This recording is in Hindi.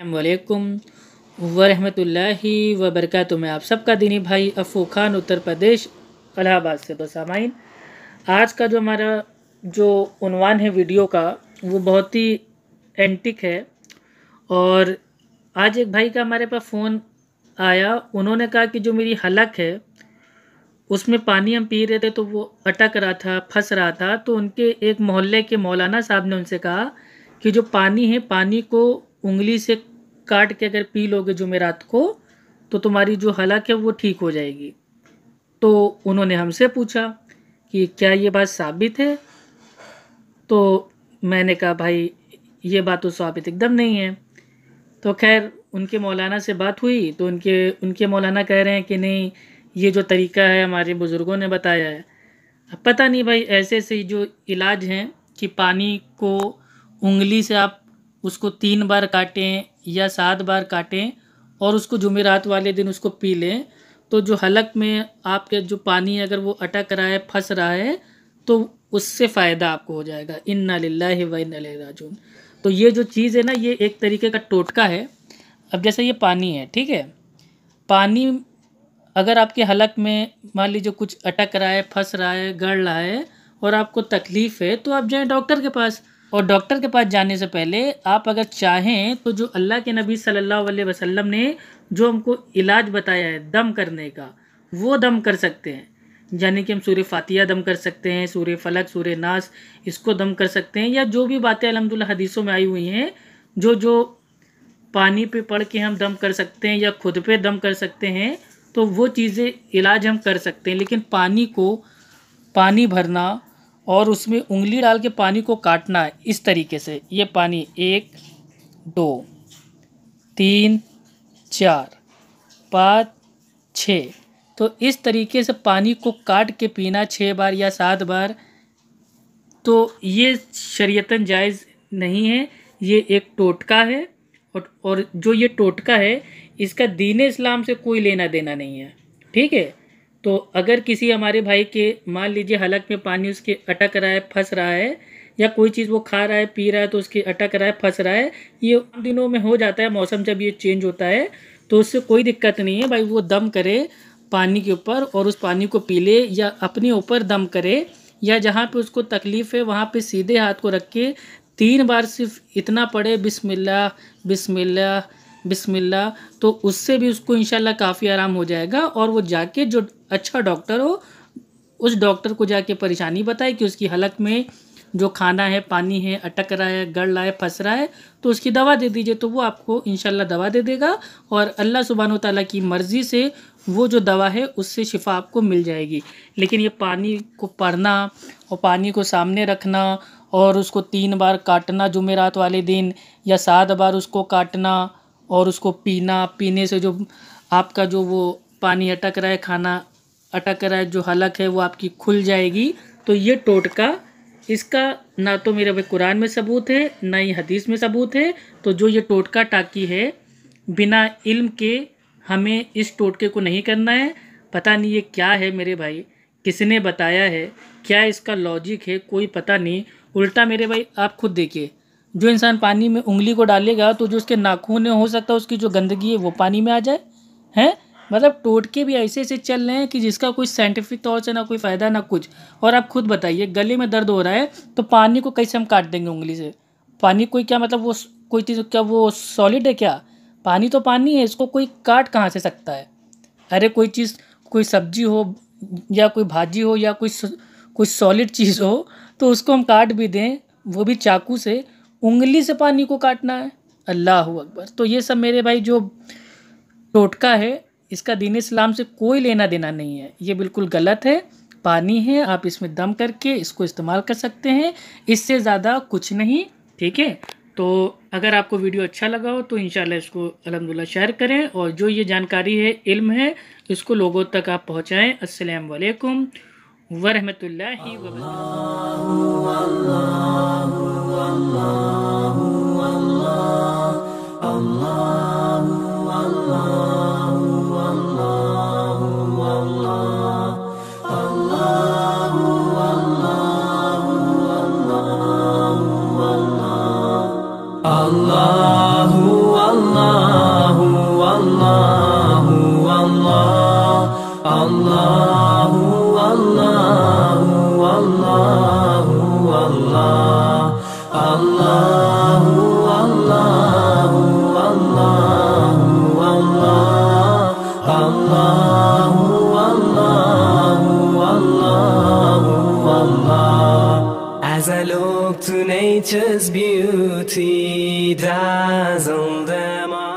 अल्लाम वरहमतुल्लाहि वबरक मैं आप सबका दीनी भाई अफू खान उत्तर प्रदेश अलाहाबाद से तो सामाइन आज का जो हमारा जो उनवान है वीडियो का वो बहुत ही एंटिक है और आज एक भाई का हमारे पास फ़ोन आया उन्होंने कहा कि जो मेरी हलक है उसमें पानी हम पी रहे थे तो वो अटक रहा था फंस रहा था तो उनके एक मोहल्ले के मौलाना साहब ने उनसे कहा कि जो पानी है पानी को उंगली से काट के अगर पी लोगे जुमेरात को तो तुम्हारी जो हलाक है वो ठीक हो जाएगी तो उन्होंने हमसे पूछा कि क्या ये बात साबित है तो मैंने कहा भाई ये बात तो साबित एकदम नहीं है तो खैर उनके मौलाना से बात हुई तो उनके उनके मौलाना कह रहे हैं कि नहीं ये जो तरीका है हमारे बुज़ुर्गों ने बताया है पता नहीं भाई ऐसे ऐसे जो इलाज हैं कि पानी को उंगली से आप उसको तीन बार काटें या सात बार काटें और उसको जुमेरात वाले दिन उसको पी लें तो जो हलक में आपके जो पानी अगर वो अटक रहा है फंस रहा है तो उससे फ़ायदा आपको हो जाएगा इन्ना लिल्ला व इन्ना राजून तो ये जो चीज़ है ना ये एक तरीके का टोटका है अब जैसे ये पानी है ठीक है पानी अगर आपके हलक में मान लीजिए कुछ अटक रहा है फंस रहा है गड़ रहा है और आपको तकलीफ़ है तो आप जाएँ डॉक्टर के पास और डॉक्टर के पास जाने से पहले आप अगर चाहें तो जो अल्लाह के नबी सल्लल्लाहु अलैहि वसल्लम ने जो हमको इलाज बताया है दम करने का वो दम कर सकते हैं यानी कि हम सूर्य फातिया दम कर सकते हैं सूर्य फलक सूर्य नास इसको दम कर सकते हैं या जो भी बातें अलहमदिल्ला हदीसों में आई हुई हैं जो जो पानी पे पड़ के हम दम कर सकते हैं या खुद पे दम कर सकते हैं तो वो चीज़ें इलाज हम कर सकते हैं लेकिन पानी को पानी भरना और उसमें उंगली डाल के पानी को काटना है इस तरीके से ये पानी एक दो तीन चार पाँच छः तो इस तरीके से पानी को काट के पीना छः बार या सात बार तो ये शरीयतन जायज़ नहीं है ये एक टोटका है और और जो ये टोटका है इसका दीन इस्लाम से कोई लेना देना नहीं है ठीक है तो अगर किसी हमारे भाई के मान लीजिए हलक में पानी उसके अटक रहा है फंस रहा है या कोई चीज़ वो खा रहा है पी रहा है तो उसके अटक रहा है फंस रहा है ये दिनों में हो जाता है मौसम जब ये चेंज होता है तो उससे कोई दिक्कत नहीं है भाई वो दम करे पानी के ऊपर और उस पानी को पी ले या अपने ऊपर दम करे या जहाँ पे उसको तकलीफ़ है वहाँ पे सीधे हाथ को रख के तीन बार सिर्फ इतना पड़े बिसमिल्ला बिसमिल्ला बिसमिल्ला तो उससे भी उसको इंशाल्लाह काफ़ी आराम हो जाएगा और वो जाके जो अच्छा डॉक्टर हो उस डॉक्टर को जाके परेशानी बताए कि उसकी हलक में जो खाना है पानी है अटक रहा है गड़ रहा है फंस रहा है तो उसकी दवा दे दीजिए तो वो आपको इन दवा दे देगा और अल्लाह सुबहान तला की मर्ज़ी से वो जो दवा है उससे शिफा आपको मिल जाएगी लेकिन ये पानी को पढ़ना और पानी को सामने रखना और उसको तीन बार काटना जुमेरात वाले दिन या सात बार उसको काटना और उसको पीना पीने से जो आपका जो वो पानी अटक रहा है खाना अटक रहा है जो हलक है वो आपकी खुल जाएगी तो ये टोटका इसका ना तो मेरे भाई कुरान में सबूत है ना ही हदीस में सबूत है तो जो ये टोटका टाकी है बिना इल्म के हमें इस टोटके को नहीं करना है पता नहीं ये क्या है मेरे भाई किसने बताया है क्या इसका लॉजिक है कोई पता नहीं उल्टा मेरे भाई आप खुद देखिए जो इंसान पानी में उंगली को डालेगा तो जो उसके नाखून हो सकता है उसकी जो गंदगी है वो पानी में आ जाए हैं मतलब टोटके भी ऐसे ऐसे चल रहे हैं कि जिसका कोई साइंटिफिक तौर से ना कोई फ़ायदा ना कुछ और आप खुद बताइए गले में दर्द हो रहा है तो पानी को कैसे हम काट देंगे उंगली से पानी कोई क्या मतलब वो कोई चीज़ क्या वो सॉलिड है क्या पानी तो पानी है इसको कोई काट कहाँ से सकता है अरे कोई चीज़ कोई सब्जी हो या कोई भाजी हो या कोई कोई सॉलिड चीज़ हो तो उसको हम काट भी दें वो भी चाकू से उंगली से पानी को काटना है अल्लाह अकबर तो ये सब मेरे भाई जो टोटका है इसका दीन इस्लाम से कोई लेना देना नहीं है ये बिल्कुल गलत है पानी है आप इसमें दम करके इसको इस्तेमाल कर सकते हैं इससे ज़्यादा कुछ नहीं ठीक है तो अगर आपको वीडियो अच्छा लगा हो तो इन इसको अलहमदिल्ला शेयर करें और जो ये जानकारी है इल्म है इसको लोगों तक आप पहुँचाएँ असलकम वरहमल वबरक الله والله والله والله الله والله والله والله الله والله والله والله As I look to nature's beauty dazzle them all